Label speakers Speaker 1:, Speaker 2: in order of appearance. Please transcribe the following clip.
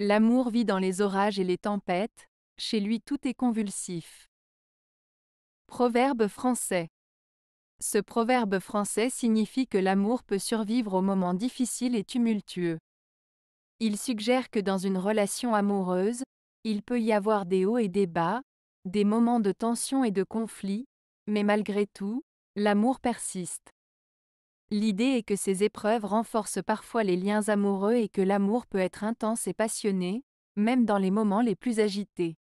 Speaker 1: L'amour vit dans les orages et les tempêtes, chez lui tout est convulsif. Proverbe français. Ce proverbe français signifie que l'amour peut survivre aux moments difficiles et tumultueux. Il suggère que dans une relation amoureuse, il peut y avoir des hauts et des bas, des moments de tension et de conflit, mais malgré tout, l'amour persiste. L'idée est que ces épreuves renforcent parfois les liens amoureux et que l'amour peut être intense et passionné, même dans les moments les plus agités.